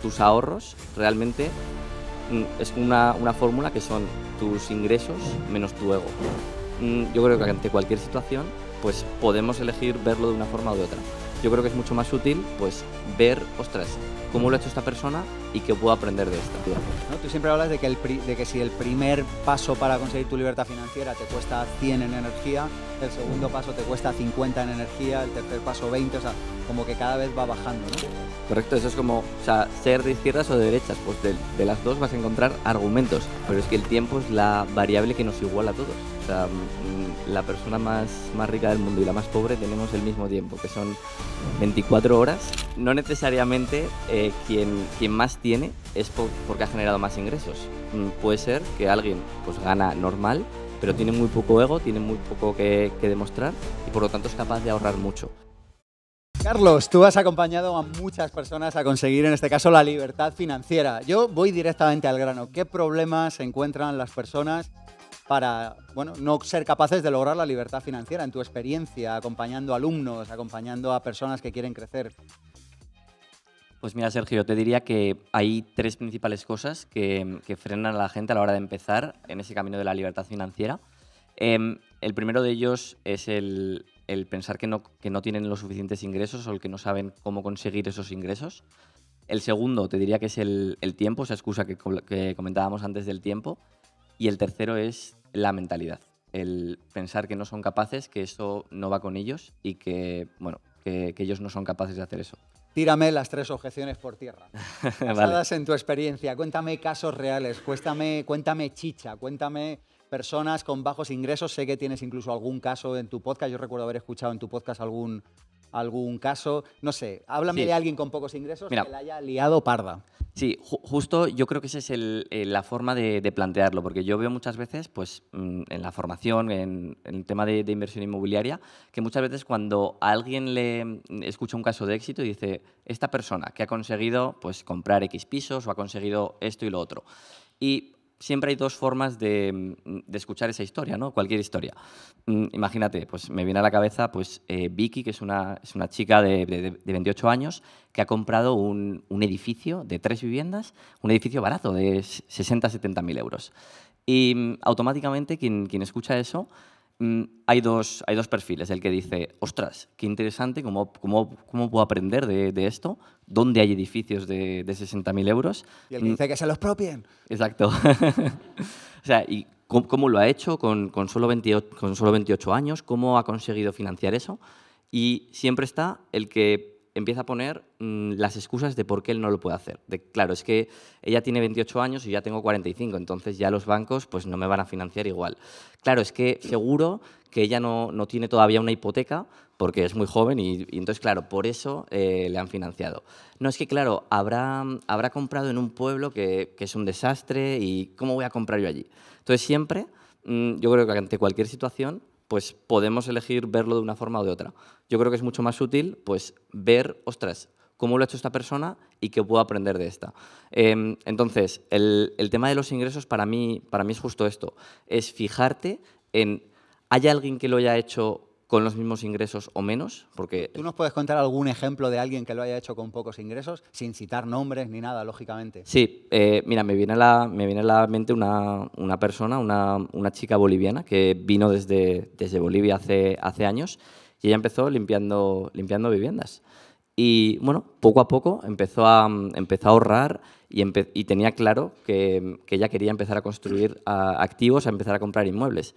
tus ahorros realmente mm, es una, una fórmula que son tus ingresos menos tu ego. Mm, yo creo que ante cualquier situación, pues podemos elegir verlo de una forma o de otra. Yo creo que es mucho más útil, pues, ver, ostras, cómo lo ha hecho esta persona y qué puedo aprender de esta. ¿No? Tú siempre hablas de que, si el primer paso para conseguir tu libertad financiera te cuesta 100 en energía, el segundo mm. paso te cuesta 50 en energía, el tercer paso 20, o sea, como que cada vez va bajando, ¿no? Correcto, eso es como, o sea, ser de izquierdas o de derechas, pues de las dos vas a encontrar argumentos, pero es que el tiempo es la variable que nos iguala a todos la persona más, rica del mundo y la más pobre tenemos el mismo tiempo, que son 24 horas. No necesariamente eh, quien, quien más tiene es porque ha generado más ingresos. Mm, puede ser que alguien pues gana normal, pero tiene muy poco ego, tiene muy poco que, que demostrar y por lo tanto es capaz de ahorrar mucho. Carlos, tú has acompañado a muchas personas a conseguir, en este caso, la libertad financiera. Yo voy directamente al grano. ¿Qué problemas encuentran las personas para bueno, no ser capaces de lograr la libertad financiera en tu experiencia, acompañando alumnos, acompañando a personas que quieren crecer? Pues mira, Sergio, yo te diría que hay tres principales cosas que, frenan a la gente a la hora de empezar en ese camino de la libertad financiera. Em, el primero de ellos es el, pensar que no, que no, tienen los suficientes ingresos o el que no saben cómo conseguir esos ingresos. El segundo, te diría que es el, tiempo, esa excusa que comentábamos antes del tiempo. Y el tercero es la mentalidad. El pensar que no son capaces, que eso no va con ellos y que, bueno, que, ellos no son capaces de hacer eso. Tírame las tres objeciones por tierra. Basadas en tu experiencia, cuéntame casos reales, cuéntame, cuéntame chicha, cuéntame personas con bajos ingresos. Sé que tienes incluso algún caso en tu podcast. Yo recuerdo haber escuchado en tu podcast algún, algún caso. No sé, háblame de alguien con pocos ingresos que le haya liado parda. Sí, justo yo creo que esa es eh, la forma de, plantearlo, porque yo veo muchas veces, pues mm, en la formación, en, el tema de, inversión inmobiliaria, que muchas veces cuando alguien le mm, escucha un caso de éxito y dice, esta persona que ha conseguido pues, comprar X pisos o ha conseguido esto y lo otro. Y siempre hay dos formas mm, de, escuchar esa historia, ¿no? Cualquier historia. Mm, imagínate, pues me viene a la cabeza pues, eh, Vicky, que es una, es una chica de, de, 28 años, que ha comprado un, edificio de tres viviendas, un edificio barato de 60, 70 mil euros. Y mm, automáticamente quien, quien escucha eso Mm, hay dos, hay dos perfiles. El que dice, ostras, qué interesante, ¿cómo, cómo, cómo puedo aprender de, esto? ¿Dónde hay edificios de, 60.000 euros? Y el que mm. dice que se los propien. Exacto. o sea, ¿y cómo, lo ha hecho con, con, solo 28, con solo 28 años? ¿Cómo ha conseguido financiar eso? Y siempre está el que empieza a poner mm, las excusas de por qué él no lo puede hacer. De, claro, es que ella tiene 28 años y ya tengo 45, entonces ya los bancos pues no me van a financiar igual. Claro, es que seguro que ella no, tiene todavía una hipoteca porque es muy joven y, entonces, claro, por eso eh, le han financiado. No es que, claro, habrá, habrá comprado en un pueblo que, es un desastre y ¿cómo voy a comprar yo allí? Entonces siempre, mm, yo creo que ante cualquier situación, pues podemos elegir verlo de una forma o de otra. Yo creo que es mucho más útil pues ver, ostras, cómo lo ha hecho esta persona y qué puedo aprender de esta. Em, entonces, el, tema de los ingresos para mí, para mí es justo esto, es fijarte en, ¿hay alguien que lo haya hecho con los mismos ingresos o menos, porque... ¿Tú nos puedes contar algún ejemplo de alguien que lo haya hecho con pocos ingresos, sin citar nombres ni nada, lógicamente? Sí, eh, mira, me viene a la, me viene la mente una, persona, una, chica boliviana que vino desde, desde Bolivia hace, hace años y ella empezó limpiando, limpiando viviendas. Y bueno, poco a poco empezó a, empezó a ahorrar y, tenía claro que, ella quería empezar a construir activos, a empezar a comprar inmuebles.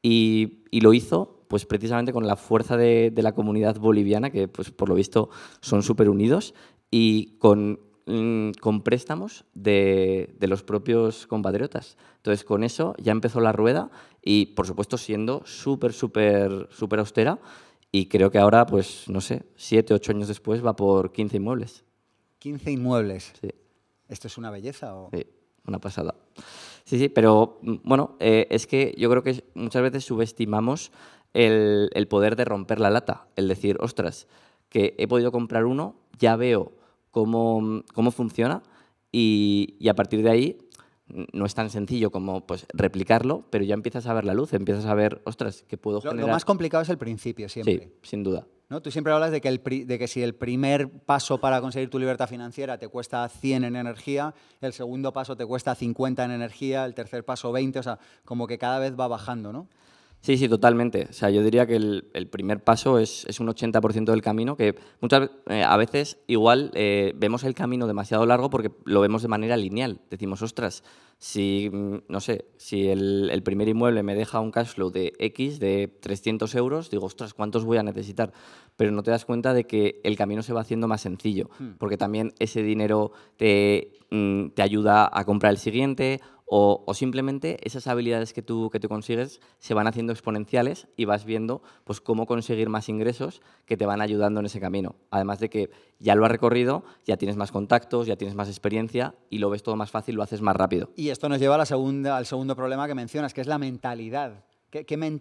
y, y lo hizo pues precisamente con la fuerza de, de la comunidad boliviana, que pues por lo visto son súper unidos, y con, mm, con préstamos de, de, los propios compatriotas. Entonces, con eso ya empezó la rueda y, por supuesto, siendo súper, súper, súper austera. Y creo que ahora, pues, no sé, siete, ocho años después va por 15 inmuebles. 15 inmuebles. ¿Esto es una belleza o...? una pasada. Sí, sí, pero mm, bueno, eh, es que yo creo que muchas veces subestimamos el, poder de romper la lata, el decir, ostras, que he podido comprar uno, ya veo cómo, funciona y, a partir de ahí mm, no es tan sencillo como pues, replicarlo, pero ya empiezas a ver la luz, empiezas a ver, ostras, que puedo lo, Lo más complicado es el principio, siempre. Sí, sin duda. Tú siempre hablas de que, de que si el primer paso para conseguir tu libertad financiera te cuesta 100 en energía, el segundo paso te cuesta 50 en energía, el tercer paso 20, o sea, como que cada vez va bajando, ¿no? Sí, sí, totalmente. O sea, yo diría que el, primer paso es, un 80% del camino, que muchas eh, a veces igual eh, vemos el camino demasiado largo porque lo vemos de manera lineal. Decimos, ostras, si, mm, no sé, si el, primer inmueble me deja un cash flow de X, de 300 euros, digo, ostras, ¿cuántos voy a necesitar? Pero no te das cuenta de que el camino se va haciendo más sencillo, hmm. porque también ese dinero te, mm, te ayuda a comprar el siguiente o, simplemente esas habilidades que tú, que tú consigues se van haciendo exponenciales y vas viendo pues, cómo conseguir más ingresos que te van ayudando en ese camino. Además de que ya lo has recorrido, ya tienes más contactos, ya tienes más experiencia y lo ves todo más fácil, lo haces más rápido. Y esto nos lleva a la segunda, al segundo problema que mencionas, que es la mentalidad. ¿Qué,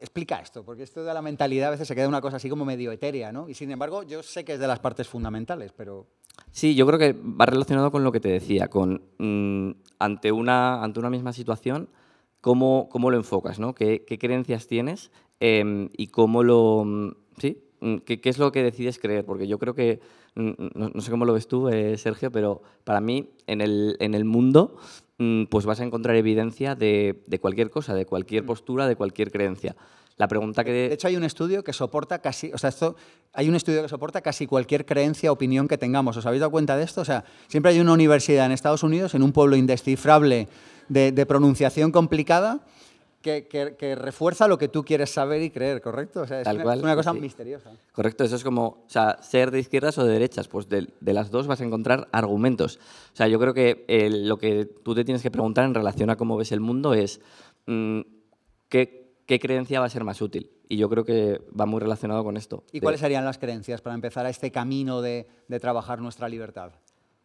explica esto, porque esto de la mentalidad a veces se queda una cosa así como medio etérea, ¿no? Y sin embargo, yo sé que es de las partes fundamentales, pero... Sí, yo creo que va relacionado con lo que te decía, con mm, ante, una, ante una misma situación, cómo, cómo lo enfocas, ¿no? ¿Qué, creencias tienes em, y cómo lo... Mm, ¿Sí? Mm, ¿Qué, es lo que decides creer? Porque yo creo que, no, sé cómo lo ves tú, eh, Sergio, pero para mí, en el, en el mundo, Mm, pues vas a encontrar evidencia de, cualquier cosa, de cualquier mm. postura, de cualquier creencia. La pregunta que... De hecho, hay un estudio que soporta casi... sea, hay un estudio que soporta casi cualquier creencia, o opinión que tengamos. ¿Os habéis dado cuenta de esto? O sea, siempre hay una universidad en Estados Unidos, en un pueblo indescifrable de pronunciación complicada, que, refuerza lo que tú quieres saber y creer, ¿correcto? es, una, cosa misteriosa. Correcto, eso es como, o sea, ser de izquierdas o de derechas, pues de, las dos vas a encontrar argumentos. O sea, yo creo que eh, lo que tú te tienes que preguntar en relación a cómo ves el mundo es mm, ¿qué, creencia va a ser más útil. Y yo creo que va muy relacionado con esto. ¿Y cuáles serían las creencias para empezar a este camino de, trabajar nuestra libertad?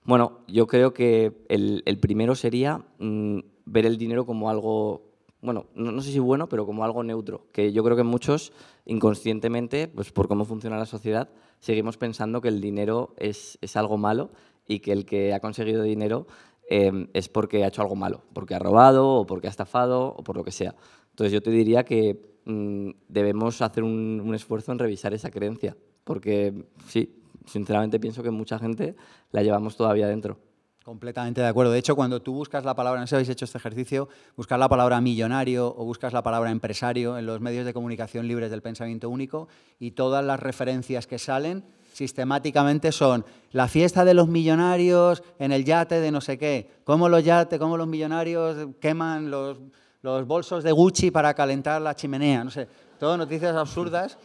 Bueno, yo creo que el, primero sería mm, ver el dinero como algo bueno, no, sé si bueno, pero como algo neutro, que yo creo que muchos inconscientemente, pues por cómo funciona la sociedad, seguimos pensando que el dinero es, algo malo y que el que ha conseguido dinero em, es porque ha hecho algo malo, porque ha robado o porque ha estafado o por lo que sea. Entonces yo te diría que mm, debemos hacer un, un esfuerzo en revisar esa creencia, porque sí, sinceramente pienso que mucha gente la llevamos todavía adentro. Completamente de acuerdo. De hecho, cuando tú buscas la palabra, no sé si habéis hecho este ejercicio, buscar la palabra millonario o buscas la palabra empresario en los medios de comunicación libres del pensamiento único y todas las referencias que salen sistemáticamente son la fiesta de los millonarios en el yate de no sé qué, cómo los yates, cómo los millonarios queman los, los bolsos de Gucci para calentar la chimenea, no sé, todas noticias absurdas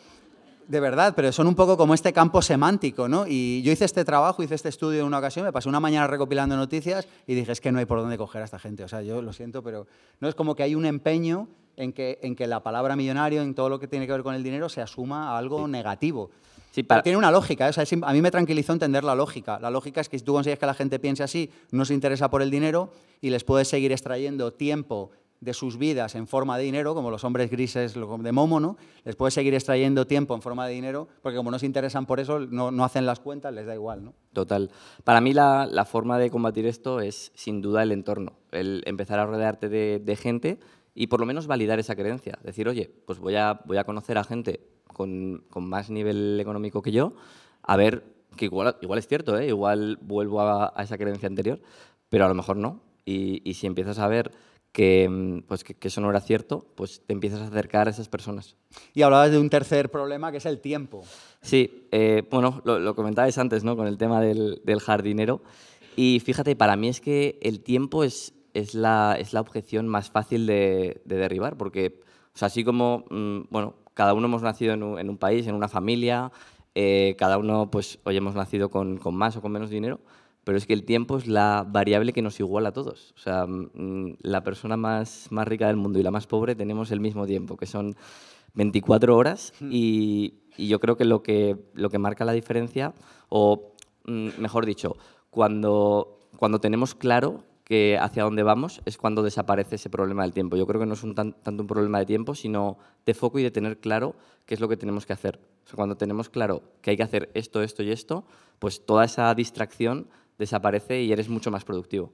de verdad, pero son un poco como este campo semántico, ¿no? Y yo hice este trabajo, hice este estudio en una ocasión, me pasé una mañana recopilando noticias y dije, es que no hay por dónde coger a esta gente. O sea, yo lo siento, pero no es como que hay un empeño en que, en que la palabra millonario, en todo lo que tiene que ver con el dinero, se asuma a algo negativo. Sí, Tiene una lógica, ¿eh? o sea, a mí me tranquilizó entender la lógica. La lógica es que si tú consigues que la gente piense así, no se interesa por el dinero y les puedes seguir extrayendo tiempo de sus vidas en forma de dinero, como los hombres grises de Momo, ¿no? les puedes seguir extrayendo tiempo en forma de dinero, porque como no se interesan por eso, no, hacen las cuentas, les da igual. ¿no? Total. Para mí la, forma de combatir esto es sin duda el entorno, el empezar a rodearte de, gente y por lo menos validar esa creencia, decir, oye, pues voy a, voy a conocer a gente con, más nivel económico que yo, a ver, que igual, es cierto, ¿eh? igual vuelvo a, esa creencia anterior, pero a lo mejor no. y, y si empiezas a ver que, mm, pues, que, eso no era cierto, pues te empiezas a acercar a esas personas. Y hablabas de un tercer problema que es el tiempo. Sí, eh, bueno, lo, lo, antes, ¿no? Con el tema del, del, jardinero. Y fíjate, para mí es que el tiempo es, es, la, es la objeción más fácil de, derribar, porque, o así como, mm, bueno, cada uno hemos nacido en un, país, en una familia, eh, cada uno, pues, hoy hemos nacido con, con más o con menos dinero, pero es que el tiempo es la variable que nos iguala a todos. O sea, mm, mm, la persona más, más rica del mundo y la más pobre tenemos el mismo tiempo, que son 24 horas. Y, yo creo que lo, que lo que marca la diferencia, o mm, mejor dicho, cuando, cuando tenemos claro que hacia dónde vamos es cuando desaparece ese problema del tiempo. Yo creo que no es un tanto un problema de tiempo, sino de foco y de tener claro qué es lo que tenemos que hacer. O sea, cuando tenemos claro que hay que hacer esto, esto y esto, pues toda esa distracción desaparece y eres mucho más productivo.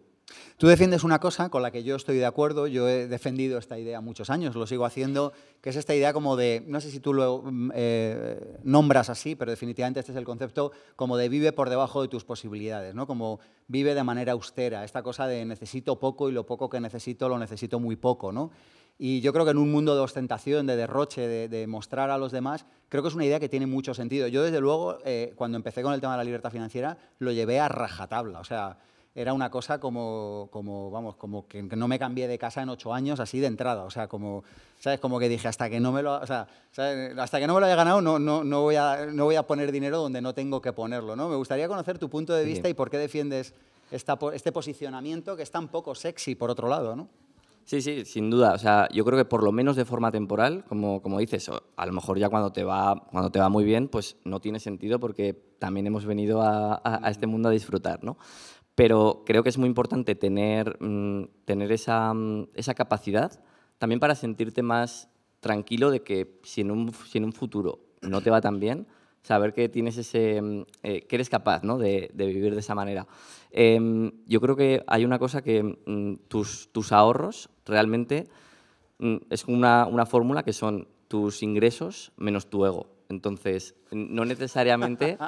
Tú defiendes una cosa con la que yo estoy de acuerdo, yo he defendido esta idea muchos años, lo sigo haciendo, que es esta idea como de, no sé si tú lo mm, eh, nombras así, pero definitivamente este es el concepto como de vive por debajo de tus posibilidades, ¿no? como vive de manera austera, esta cosa de necesito poco y lo poco que necesito lo necesito muy poco. ¿no? Y yo creo que en un mundo de ostentación, de derroche, de, mostrar a los demás, creo que es una idea que tiene mucho sentido. Yo, desde luego, eh, cuando empecé con el tema de la libertad financiera, lo llevé a rajatabla. O sea, era una cosa como, como vamos, como que no me cambié de casa en ocho años así de entrada. O sea, como, ¿sabes? Como que dije, hasta que no me lo, Hasta que no me lo haya ganado, no, no, no, voy a, no voy a poner dinero donde no tengo que ponerlo, ¿no? Me gustaría conocer tu punto de vista y por qué defiendes este posicionamiento que es tan poco sexy, por otro lado, ¿no? Sí, sí, sin duda. O sea, yo creo que por lo menos de forma temporal, como, como dices, a lo mejor ya cuando te, va, cuando te va muy bien, pues no tiene sentido porque también hemos venido a, a, este mundo a disfrutar, ¿no? Pero creo que es muy importante tener, mm, tener esa, mm, esa, capacidad también para sentirte más tranquilo de que si en un, si en un futuro no te va tan bien, saber que tienes ese, mm, eh, eres capaz de, vivir de esa manera. Em, yo creo que hay una cosa que mm, tus, ahorros realmente mm, es una, fórmula que son tus ingresos menos tu ego. Entonces, no necesariamente,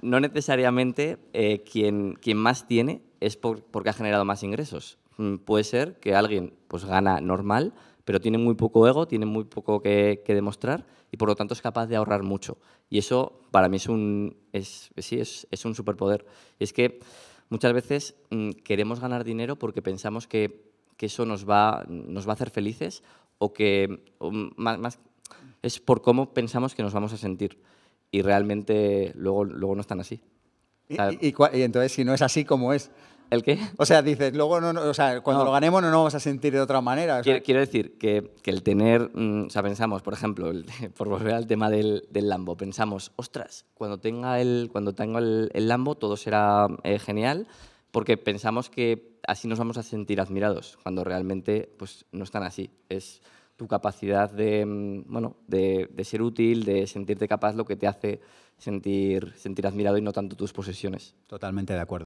no necesariamente eh, quien, más tiene es porque ha generado más ingresos. puede ser que alguien pues, gana normal, pero tiene muy poco ego, tiene muy poco que demostrar y por lo tanto es capaz de ahorrar mucho. Y eso para mí es un, es, sí, es, es un superpoder. es que muchas veces mm, queremos ganar dinero porque pensamos que, que, eso nos va, nos va a hacer felices o que más, es por cómo pensamos que nos vamos a sentir. Y realmente luego, luego no están así. ¿Y, y entonces, si no es así, ¿cómo es? ¿El qué? O sea, dices, luego cuando lo ganemos no nos vamos a sentir de otra manera. Quiero, decir que, el tener, mm, o sea, pensamos, por ejemplo, por volver al tema del, Lambo, pensamos, ostras, cuando tenga el, cuando tenga el, Lambo todo será eh, genial, porque pensamos que así nos vamos a sentir admirados, cuando realmente pues, no están así. Es tu capacidad de, mm, bueno, de ser útil, de sentirte capaz, lo que te hace sentir, sentir admirado y no tanto tus posesiones. Totalmente de acuerdo.